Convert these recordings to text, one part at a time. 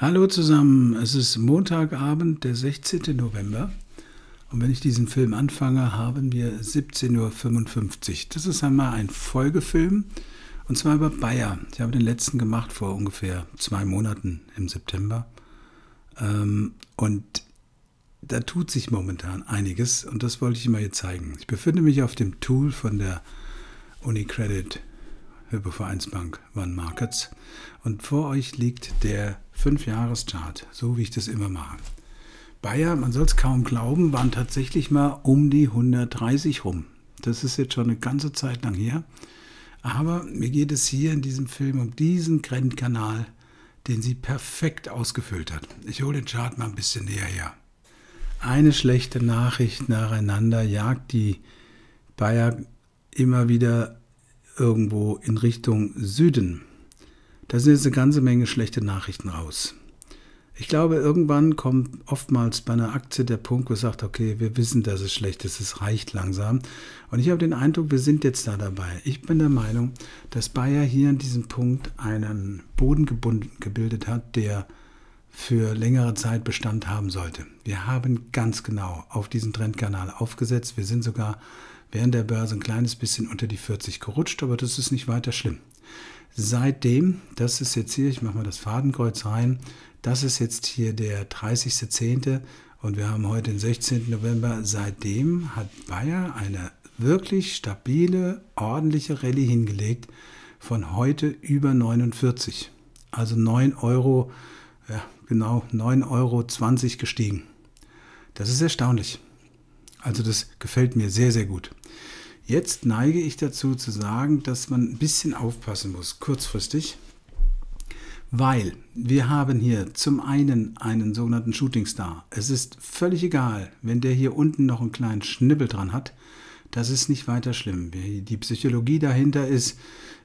Hallo zusammen, es ist Montagabend, der 16. November. Und wenn ich diesen Film anfange, haben wir 17.55 Uhr. Das ist einmal ein Folgefilm, und zwar über Bayer. Ich habe den letzten gemacht vor ungefähr zwei Monaten im September. Ähm, und da tut sich momentan einiges und das wollte ich mal hier zeigen. Ich befinde mich auf dem Tool von der UniCredit Hypovereinsbank One Markets und vor euch liegt der Fünf-Jahres-Chart, so wie ich das immer mache. Bayer, man soll es kaum glauben, waren tatsächlich mal um die 130 rum. Das ist jetzt schon eine ganze Zeit lang her. Aber mir geht es hier in diesem Film um diesen Grenzkanal, den sie perfekt ausgefüllt hat. Ich hole den Chart mal ein bisschen näher her. Eine schlechte Nachricht nacheinander jagt die Bayer immer wieder irgendwo in Richtung Süden. Da sind jetzt eine ganze Menge schlechte Nachrichten raus. Ich glaube, irgendwann kommt oftmals bei einer Aktie der Punkt, wo es sagt, okay, wir wissen, dass es schlecht ist, es reicht langsam. Und ich habe den Eindruck, wir sind jetzt da dabei. Ich bin der Meinung, dass Bayer hier an diesem Punkt einen Boden gebunden, gebildet hat, der für längere Zeit Bestand haben sollte. Wir haben ganz genau auf diesen Trendkanal aufgesetzt. Wir sind sogar während der Börse ein kleines bisschen unter die 40 gerutscht, aber das ist nicht weiter schlimm. Seitdem, das ist jetzt hier, ich mache mal das Fadenkreuz rein, das ist jetzt hier der 30.10. und wir haben heute den 16. November. Seitdem hat Bayer eine wirklich stabile, ordentliche Rallye hingelegt von heute über 49. Also 9 Euro, ja, genau 9,20 Euro gestiegen. Das ist erstaunlich. Also das gefällt mir sehr, sehr gut. Jetzt neige ich dazu zu sagen, dass man ein bisschen aufpassen muss, kurzfristig, weil wir haben hier zum einen einen sogenannten Shooting Star. Es ist völlig egal, wenn der hier unten noch einen kleinen Schnibbel dran hat, das ist nicht weiter schlimm. Die Psychologie dahinter ist,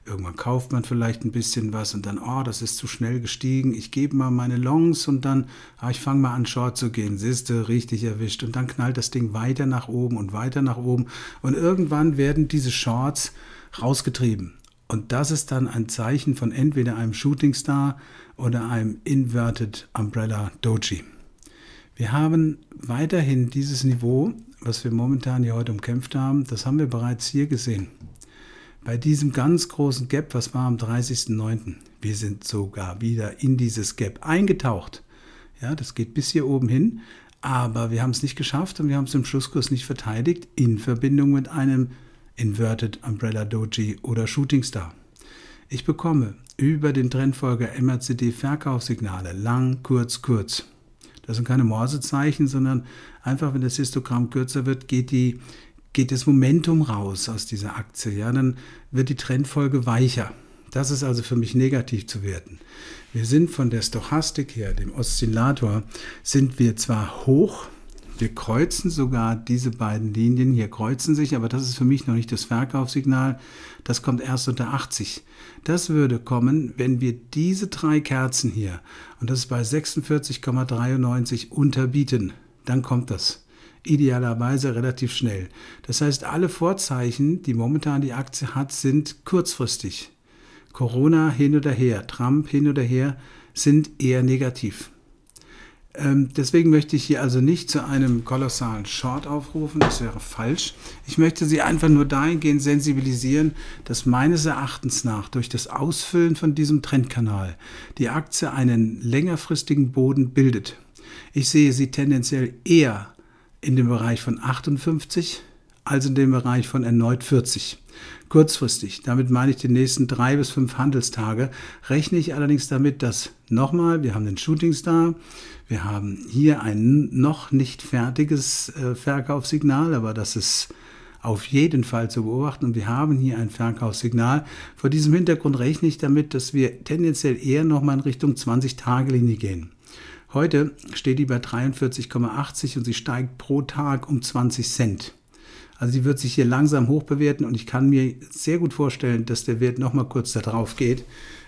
irgendwann kauft man vielleicht ein bisschen was und dann, oh, das ist zu schnell gestiegen, ich gebe mal meine Longs und dann, ah, ich fange mal an, Short zu gehen, siehste, richtig erwischt. Und dann knallt das Ding weiter nach oben und weiter nach oben. Und irgendwann werden diese Shorts rausgetrieben. Und das ist dann ein Zeichen von entweder einem Shooting Star oder einem Inverted Umbrella Doji. Wir haben weiterhin dieses Niveau was wir momentan hier heute umkämpft haben, das haben wir bereits hier gesehen. Bei diesem ganz großen Gap, was war am 30.09., wir sind sogar wieder in dieses Gap eingetaucht. Ja, das geht bis hier oben hin, aber wir haben es nicht geschafft und wir haben es im Schlusskurs nicht verteidigt in Verbindung mit einem Inverted Umbrella Doji oder Shooting Star. Ich bekomme über den Trendfolger MRCD Verkaufssignale lang, kurz, kurz. Das sind keine Morsezeichen, sondern einfach, wenn das Histogramm kürzer wird, geht die geht das Momentum raus aus dieser Aktie. Ja, dann wird die Trendfolge weicher. Das ist also für mich negativ zu werten. Wir sind von der Stochastik her, dem Oszillator, sind wir zwar hoch, wir kreuzen sogar diese beiden Linien. Hier kreuzen sich, aber das ist für mich noch nicht das Verkaufssignal. Das kommt erst unter 80. Das würde kommen, wenn wir diese drei Kerzen hier, und das ist bei 46,93 unterbieten. Dann kommt das. Idealerweise relativ schnell. Das heißt, alle Vorzeichen, die momentan die Aktie hat, sind kurzfristig. Corona hin oder her, Trump hin oder her, sind eher negativ. Ähm, deswegen möchte ich hier also nicht zu einem kolossalen Short aufrufen, das wäre falsch. Ich möchte Sie einfach nur dahingehend sensibilisieren, dass meines Erachtens nach durch das Ausfüllen von diesem Trendkanal die Aktie einen längerfristigen Boden bildet. Ich sehe sie tendenziell eher in dem Bereich von 58 also in dem Bereich von erneut 40. Kurzfristig, damit meine ich die nächsten drei bis fünf Handelstage, rechne ich allerdings damit, dass nochmal, wir haben den Shootingstar, wir haben hier ein noch nicht fertiges äh, Verkaufssignal, aber das ist auf jeden Fall zu beobachten und wir haben hier ein Verkaufssignal. Vor diesem Hintergrund rechne ich damit, dass wir tendenziell eher nochmal in Richtung 20-Tage-Linie gehen. Heute steht die bei 43,80 und sie steigt pro Tag um 20 Cent. Also die wird sich hier langsam hochbewerten und ich kann mir sehr gut vorstellen, dass der Wert nochmal kurz da drauf geht.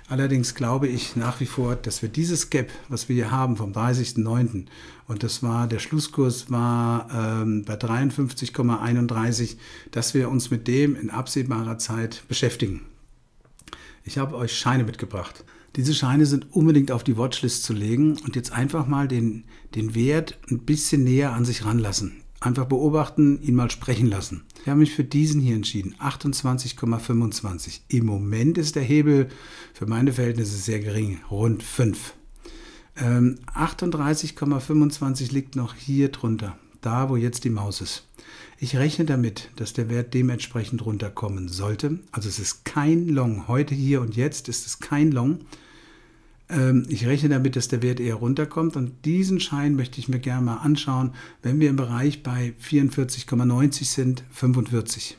Allerdings glaube ich nach wie vor, dass wir dieses Gap, was wir hier haben vom 30.09. und das war, der Schlusskurs war ähm, bei 53,31, dass wir uns mit dem in absehbarer Zeit beschäftigen. Ich habe euch Scheine mitgebracht. Diese Scheine sind unbedingt auf die Watchlist zu legen und jetzt einfach mal den, den Wert ein bisschen näher an sich ranlassen. Einfach beobachten, ihn mal sprechen lassen. Ich habe mich für diesen hier entschieden, 28,25. Im Moment ist der Hebel für meine Verhältnisse sehr gering, rund 5. 38,25 ähm, liegt noch hier drunter, da wo jetzt die Maus ist. Ich rechne damit, dass der Wert dementsprechend runterkommen sollte. Also es ist kein Long. Heute, hier und jetzt ist es kein Long. Ähm, ich rechne damit, dass der Wert eher runterkommt und diesen Schein möchte ich mir gerne mal anschauen, wenn wir im Bereich bei 44,90 sind, 45.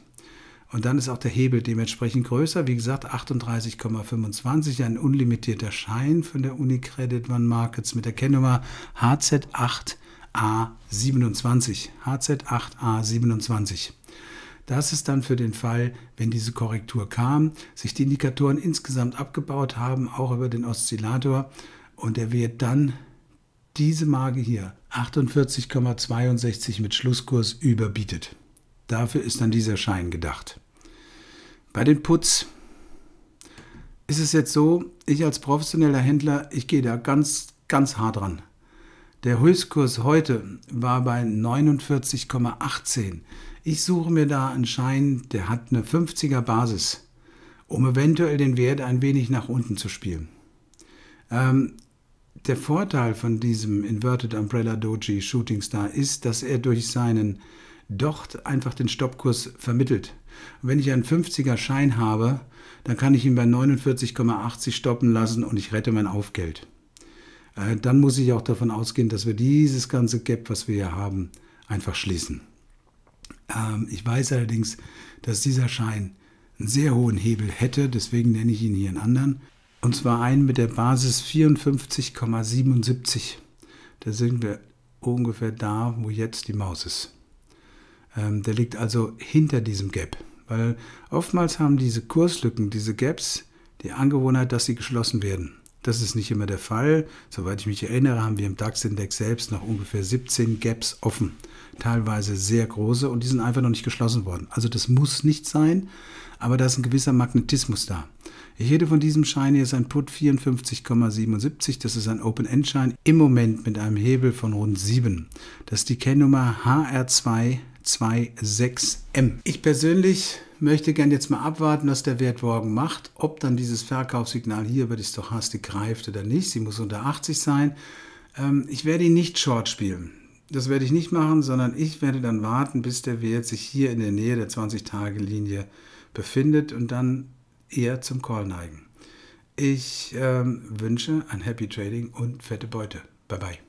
Und dann ist auch der Hebel dementsprechend größer. Wie gesagt, 38,25, ein unlimitierter Schein von der Unicredit One Markets mit der Kennnummer HZ8A27. HZ8A27. Das ist dann für den Fall, wenn diese Korrektur kam, sich die Indikatoren insgesamt abgebaut haben, auch über den Oszillator. Und er wird dann diese Marke hier, 48,62 mit Schlusskurs, überbietet. Dafür ist dann dieser Schein gedacht. Bei den Puts ist es jetzt so, ich als professioneller Händler, ich gehe da ganz, ganz hart dran. Der Höchstkurs heute war bei 49,18. Ich suche mir da einen Schein, der hat eine 50er Basis, um eventuell den Wert ein wenig nach unten zu spielen. Ähm, der Vorteil von diesem Inverted Umbrella Doji Shooting Star ist, dass er durch seinen Docht einfach den Stoppkurs vermittelt. Und wenn ich einen 50er Schein habe, dann kann ich ihn bei 49,80 stoppen lassen und ich rette mein Aufgeld. Äh, dann muss ich auch davon ausgehen, dass wir dieses ganze Gap, was wir hier haben, einfach schließen. Ähm, ich weiß allerdings, dass dieser Schein einen sehr hohen Hebel hätte, deswegen nenne ich ihn hier einen anderen. Und zwar einen mit der Basis 54,77. Da sind wir ungefähr da, wo jetzt die Maus ist. Ähm, der liegt also hinter diesem Gap, weil oftmals haben diese Kurslücken, diese Gaps, die Angewohnheit, dass sie geschlossen werden. Das ist nicht immer der Fall. Soweit ich mich erinnere, haben wir im DAX-Index selbst noch ungefähr 17 Gaps offen. Teilweise sehr große und die sind einfach noch nicht geschlossen worden. Also das muss nicht sein, aber da ist ein gewisser Magnetismus da. Ich rede von diesem Schein hier, ist ein Put 54,77. Das ist ein Open-End-Schein im Moment mit einem Hebel von rund 7. Das ist die Kennnummer HR2 26M. Ich persönlich möchte gerne jetzt mal abwarten, was der Wert morgen macht, ob dann dieses Verkaufssignal hier über die Stochastik greift oder nicht. Sie muss unter 80 sein. Ähm, ich werde ihn nicht short spielen. Das werde ich nicht machen, sondern ich werde dann warten, bis der Wert sich hier in der Nähe der 20-Tage-Linie befindet und dann eher zum Call neigen. Ich ähm, wünsche ein Happy Trading und fette Beute. Bye bye.